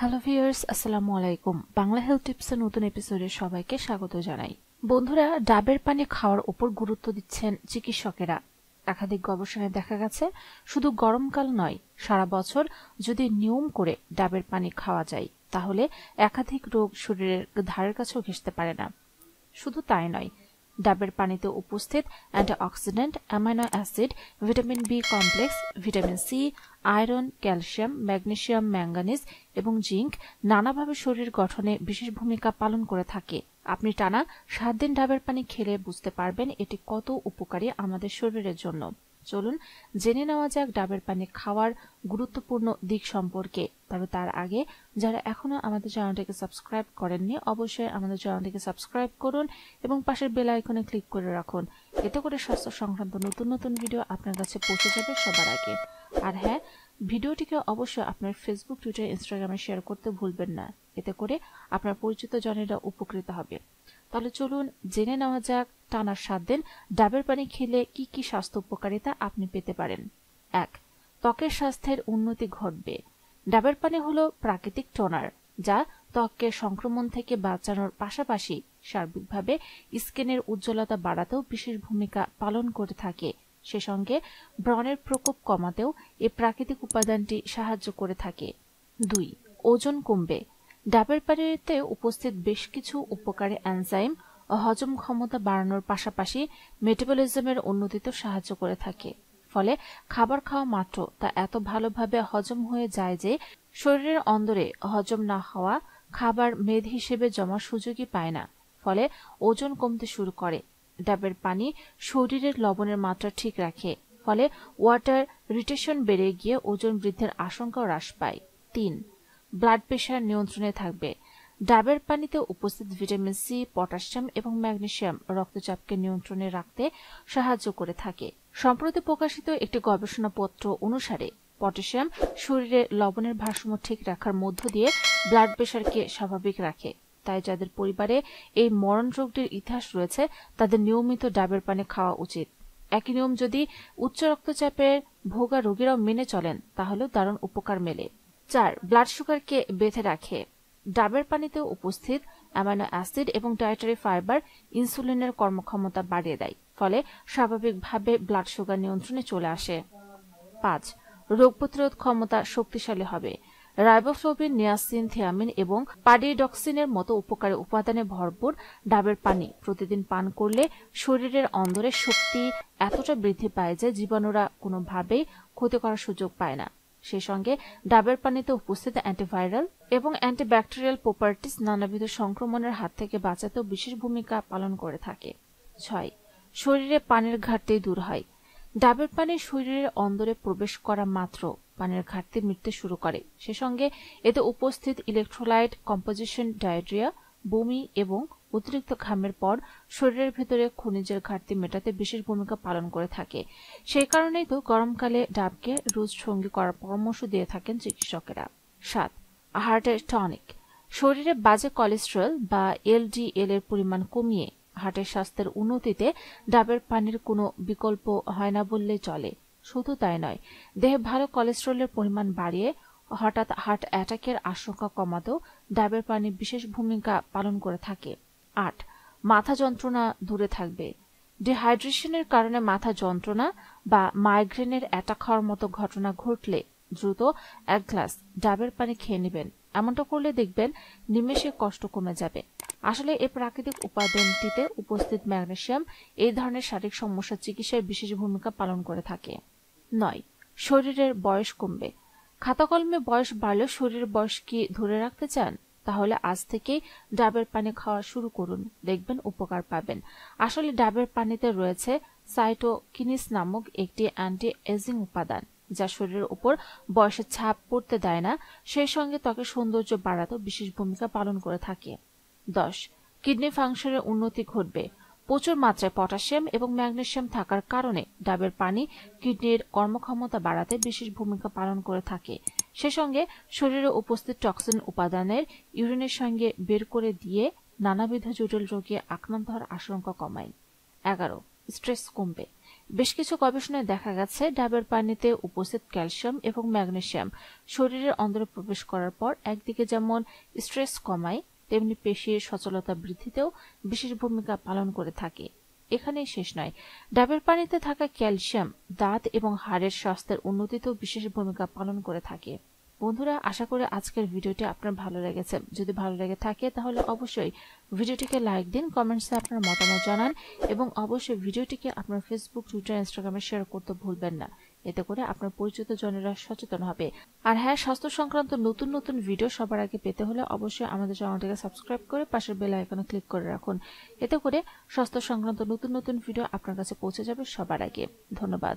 hello viewers আসসালামু আলাইকুম Bangla health টিপসের নতুন এপিসোডে সবাইকে স্বাগত জানাই বন্ধুরা ডাবের পানি খাওয়ার উপর গুরুত্ব দিচ্ছেন চিকিৎসকেরা একাধিক গবেষণায় দেখা গেছে শুধু গরমকাল নয় সারা বছর যদি নিয়ম করে ডাবের পানি খাওয়া যায় তাহলে একাধিক রোগ শরীরের ধারের কাছেও ঘেসতে পারে না শুধু তাই নয় ডাবের পানিতে উপস্থিত antioxidant amino acid vitamin B complex vitamin C iron calcium magnesium manganese এবং জিঙ্ক নানাভাবে শরীর গঠনে বিশেষ ভূমিকা পালন করে থাকে আপনি টানা সাত দিন ডাবের পানি খেলে বুঝতে পারবেন এটি কত উপকারী আমাদের শরীরের জন্য চলুন জেনে নেওয়া যাক ডাবের পানি খাওয়ার গুরুত্বপূর্ণ দিক সম্পর্কে তবে তার আগে যারা এখনো আমাদের চ্যানেলটিকে সাবস্ক্রাইব করেননি অবশ্যই আমাদের চ্যানেলটিকে সাবস্ক্রাইব করুন এবং পাশের বেল আইকনে ক্লিক করে রাখুন এতে করে স্বাস্থ্য সংক্রান্ত নতুন নতুন ভিডিও আপনার কাছে পৌঁছে যাবে সবার আগে আর হ্যাঁ ভিডিওটিকে অবশ্যই আপনার ফেসবুক টুইটার ইনস্টাগ্রামে শেয়ার করতে ভুলবেন না এতে করে আপনার পরিচিত জনেরা উপকৃত হবে তাহলে চলুন জেনে নেওয়া যাক টানার সাত দিন ডাবের পানি খেলে কি কি স্বাস্থ্য উপকারিতা আপনি পেতে পারেন এক ত্বকের স্বাস্থ্যের উন্নতি ঘটবে ডাবের পানি হলো প্রাকৃতিক টোনার যা ত্বককে সংক্রমণ থেকে বাঁচানোর পাশাপাশি সার্বিকভাবে স্কিনের উজ্জ্বলতা বাড়াতেও বিশেষ ভূমিকা পালন করে থাকে সে সঙ্গে ব্রণের প্রকোপ কমাতেও এ প্রাকৃতিক উপাদানটি সাহায্য করে থাকে দুই ওজন কমবে ডাবের পানিতে উপস্থিত বেশ কিছু উপকারী অ্যানজাইম হজম ক্ষমতা বাড়ানোর পাশাপাশি মেটাবলিজমের উন্নতিতে সাহায্য করে থাকে ফলে খাবার খাওয়া মাত্র তা এত ভালোভাবে হজম হয়ে যায় যে শরীরের অন্দরে হজম না হওয়া খাবার মেদ হিসেবে জমা সুযোগই পায় না ফলে ওজন কমতে শুরু করে ডাবের পানি শরীরের লবণের মাত্রা ঠিক রাখে ফলে ওয়াটার রিটেশন বেড়ে গিয়ে ওজন বৃদ্ধির আশঙ্কাও হ্রাস পায় তিন ব্লাড প্রেশার নিয়ন্ত্রণে থাকবে ডাবের পানিতে উপস্থিত ভিটামিন সি পটাশিয়াম এবং ম্যাগনেশিয়াম রক্তচাপকে নিয়ন্ত্রণে রাখতে সাহায্য করে থাকে সম্প্রতি প্রকাশিত একটি গবেষণাপত্র অনুসারে পটাশিয়াম শরীরে লবণের ভারসাম্য ঠিক রাখার মধ্য দিয়ে ব্লাড প্রেশারকে স্বাভাবিক রাখে তাই যাদের পরিবারে এই মরণ রোগটির ইতিহাস রয়েছে তাদের নিয়মিত ডাবের পানি খাওয়া উচিত একই নিয়ম যদি উচ্চ রক্তচাপের ভোগা রোগীরাও মেনে চলেন তাহলেও দারুণ উপকার মেলে চার ব্লাড সুগারকে বেঁধে রাখে ডাবের পানিতে উপস্থিত অ্যামাইনো অ্যাসিড এবং ডায়েটারি ফাইবার ইনসুলিনের কর্মক্ষমতা বাড়িয়ে দেয় ফলে স্বাভাবিকভাবে ব্লাড সুগার নিয়ন্ত্রণে চলে আসে পাঁচ রোগ প্রতিরোধ ক্ষমতা শক্তিশালী হবে রাইবোফ্লোবিন নিয়াসিন থিয়ামিন এবং পাডিডক্সিনের মতো উপকারী উপাদানে ভরপুর ডাবের পানি প্রতিদিন পান করলে শরীরের অন্দরে শক্তি এতটা বৃদ্ধি পায় যে জীবাণুরা কোনোভাবেই ক্ষতি করার সুযোগ পায় না সেই সঙ্গে ডাবের পানিতে উপস্থিত অ্যান্টিভাইরাল এবং অ্যান্টিব্যাকটেরিয়াল প্রপার্টিস নানাবিধ সংক্রমণের হাত থেকে বাঁচাতেও বিশেষ ভূমিকা পালন করে থাকে ছয় শরীরে পানির ঘাটতি দূর হয় ডাবের পানি শরীরের অন্দরে প্রবেশ করা মাত্র পানির ঘাটতি মিটতে শুরু করে সে সঙ্গে এতে উপস্থিত ইলেকট্রোলাইট কম্পোজিশন ডায়েরিয়া বমি এবং অতিরিক্ত ঘামের পর শরীরের ভেতরে খনিজের ঘাটতি মেটাতে বিশেষ ভূমিকা পালন করে থাকে সেই কারণেই তো গরমকালে ডাবকে রোজ সঙ্গী করার পরামর্শ দিয়ে থাকেন চিকিৎসকেরা সাত হার্টের টনিক শরীরে বাজে কোলেস্ট্রল বা এলডিএল এর পরিমাণ কমিয়ে হার্টের স্বাস্থ্যের উন্নতিতে ডাবের পানির কোনো বিকল্প হয় না বললে চলে শুধু তাই নয় দেহে ভালো কোলেস্ট্রলের পরিমাণ বাড়িয়ে হঠাৎ হার্ট অ্যাটাকের আশঙ্কা কমাতেও ডাবের পানি বিশেষ ভূমিকা পালন করে থাকে আট মাথা যন্ত্রণা দূরে থাকবে ডিহাইড্রেশনের কারণে মাথা যন্ত্রণা বা মাইগ্রেনের অ্যাটাক হওয়ার মতো ঘটনা ঘটলে দ্রুত এক গ্লাস ডাবের পানি খেয়ে নেবেন এমনটা করলে দেখবেন নিমেষে কষ্ট কমে যাবে আসলে এই প্রাকৃতিক উপাদানটিতে উপস্থিত ম্যাগনেশিয়াম এই ধরনের শারীরিক সমস্যা চিকিৎসায় বিশেষ ভূমিকা পালন করে থাকে নয় শরীরের বয়স কমবে খাতাকলমে বয়স বাড়লেও শরীরের বয়স কি ধরে রাখতে চান তাহলে আজ থেকে ডাবের পানি খাওয়া শুরু করুন দেখবেন উপকার পাবেন আসলে ডাবের পানিতে রয়েছে সাইটোকিনিস নামক একটি অ্যান্টি এজিং উপাদান যা শরীরের উপর বয়সের ছাপ পড়তে দেয় না সেই সঙ্গে ত্বকের সৌন্দর্য বাড়াতেও বিশেষ ভূমিকা পালন করে থাকে দশ কিডনি ফাংশনের উন্নতি ঘটবে প্রচুর মাত্রায় পটাশিয়াম এবং ম্যাগনেশিয়াম থাকার কারণে ডাবের পানি কিডনির কর্মক্ষমতা বাড়াতে বিশেষ ভূমিকা পালন করে থাকে সে সঙ্গে শরীরে উপস্থিত টক্সিন উপাদানের ইউরিনের সঙ্গে বের করে দিয়ে নানাবিধ জটিল রোগে আক্রান্ত হওয়ার আশঙ্কা কমায় এগারো স্ট্রেস কমবে বেশ কিছু গবেষণায় দেখা গেছে ডাবের পানিতে উপস্থিত ক্যালসিয়াম এবং ম্যাগনেশিয়াম শরীরের অন্দরে প্রবেশ করার পর একদিকে যেমন স্ট্রেস কমায় তেমনি পেশির সচলতা বৃদ্ধিতেও বিশেষ ভূমিকা পালন করে থাকে এখানেই শেষ নয় ডাবের পানিতে থাকা ক্যালসিয়াম দাঁত এবং হাড়ের স্বাস্থ্যের উন্নতিতেও বিশেষ ভূমিকা পালন করে থাকে বন্ধুরা আশা করে আজকের ভিডিওটি আপনার ভালো লেগেছে যদি ভালো লেগে থাকে তাহলে অবশ্যই ভিডিওটিকে লাইক দিন কমেন্টসে আপনার মতামত জানান এবং অবশ্যই ভিডিওটিকে আপনার ফেসবুক টুইটার ইনস্টাগ্রামে শেয়ার করতে ভুলবেন না এতে করে আপনার পরিচিত জনেরা সচেতন হবে আর হ্যাঁ স্বাস্থ্য সংক্রান্ত নতুন নতুন ভিডিও সবার আগে পেতে হলে অবশ্যই আমাদের চ্যানেলটিকে সাবস্ক্রাইব করে পাশের বেল আইকনে ক্লিক করে রাখুন এতে করে স্বাস্থ্য সংক্রান্ত নতুন নতুন ভিডিও আপনার কাছে পৌঁছে যাবে সবার আগে ধন্যবাদ